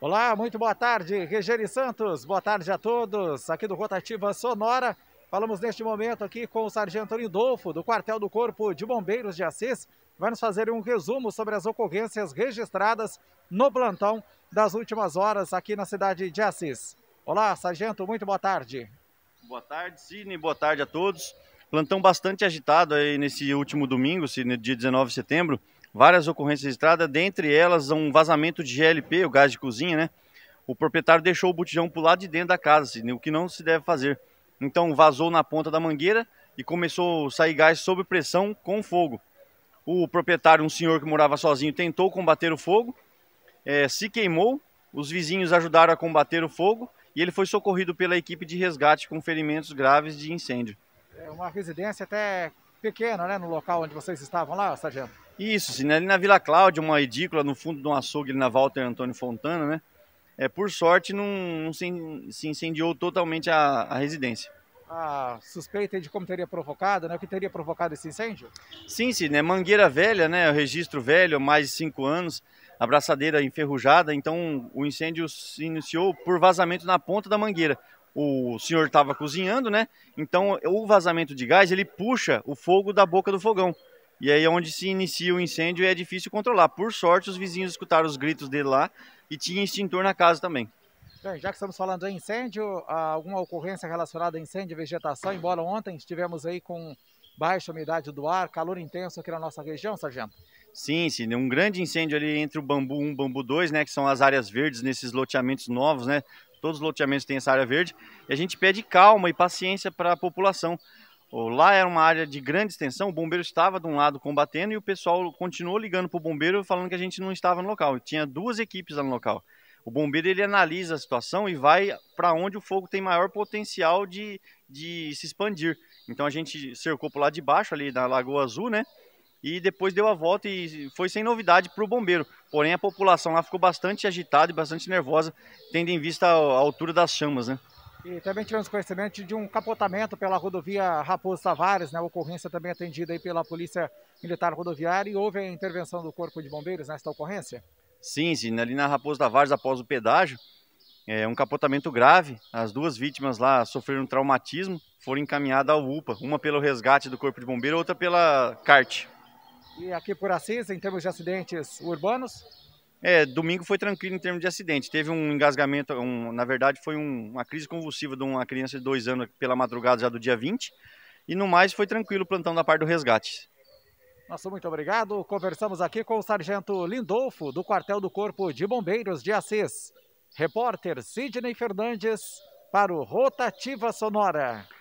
Olá, muito boa tarde, Regiane Santos, boa tarde a todos aqui do Rotativa Sonora. Falamos neste momento aqui com o Sargento Lindolfo, do Quartel do Corpo de Bombeiros de Assis, vai nos fazer um resumo sobre as ocorrências registradas no plantão das últimas horas aqui na cidade de Assis. Olá, Sargento, muito boa tarde. Boa tarde, Sidney, boa tarde a todos. Plantão bastante agitado aí nesse último domingo, Sidney, dia 19 de setembro várias ocorrências registradas, dentre elas um vazamento de GLP, o gás de cozinha, né? O proprietário deixou o botijão para o lado de dentro da casa, assim, o que não se deve fazer. Então vazou na ponta da mangueira e começou a sair gás sob pressão com fogo. O proprietário, um senhor que morava sozinho, tentou combater o fogo, é, se queimou, os vizinhos ajudaram a combater o fogo e ele foi socorrido pela equipe de resgate com ferimentos graves de incêndio. É uma residência até pequena, né? No local onde vocês estavam lá, sargento? Isso, sim, né, ali na Vila Cláudia, uma edícula no fundo de um açougue na Walter Antônio Fontana, né? É, por sorte, não, não se, se, incendiou totalmente a, a residência a suspeita de como teria provocado, né? O que teria provocado esse incêndio? Sim, sim, né? Mangueira velha, né? O registro velho, mais de cinco anos, abraçadeira enferrujada. Então, o incêndio se iniciou por vazamento na ponta da mangueira, o senhor estava cozinhando, né? Então o vazamento de gás ele puxa o fogo da boca do fogão. E aí é onde se inicia o incêndio e é difícil controlar. Por sorte, os vizinhos escutaram os gritos dele lá e tinha extintor na casa também. Bem, já que estamos falando de incêndio, alguma ocorrência relacionada a incêndio e vegetação, embora ontem estivemos aí com baixa umidade do ar, calor intenso aqui na nossa região, sargento? Sim, sim, um grande incêndio ali entre o bambu 1 e o bambu 2, né, que são as áreas verdes nesses loteamentos novos, né, todos os loteamentos têm essa área verde, e a gente pede calma e paciência para a população. Lá era uma área de grande extensão, o bombeiro estava de um lado combatendo e o pessoal continuou ligando para o bombeiro falando que a gente não estava no local. Tinha duas equipes lá no local. O bombeiro ele analisa a situação e vai para onde o fogo tem maior potencial de, de se expandir. Então a gente cercou para o lado de baixo, ali da Lagoa Azul, né? e depois deu a volta e foi sem novidade para o bombeiro. Porém, a população lá ficou bastante agitada e bastante nervosa, tendo em vista a altura das chamas, né? E também tivemos conhecimento de um capotamento pela rodovia Raposo Tavares, né? Ocorrência também atendida aí pela Polícia Militar Rodoviária e houve a intervenção do Corpo de Bombeiros nesta ocorrência? Sim, sim. Ali na Raposo Tavares, após o pedágio, é, um capotamento grave. As duas vítimas lá sofreram traumatismo, foram encaminhadas ao UPA, uma pelo resgate do Corpo de Bombeiro, outra pela CART, e aqui por Assis, em termos de acidentes urbanos? É, domingo foi tranquilo em termos de acidente. Teve um engasgamento, um, na verdade foi um, uma crise convulsiva de uma criança de dois anos pela madrugada já do dia 20. E no mais foi tranquilo o plantão da parte do resgate. Nosso muito obrigado. Conversamos aqui com o Sargento Lindolfo, do Quartel do Corpo de Bombeiros de Assis. Repórter Sidney Fernandes para o Rotativa Sonora.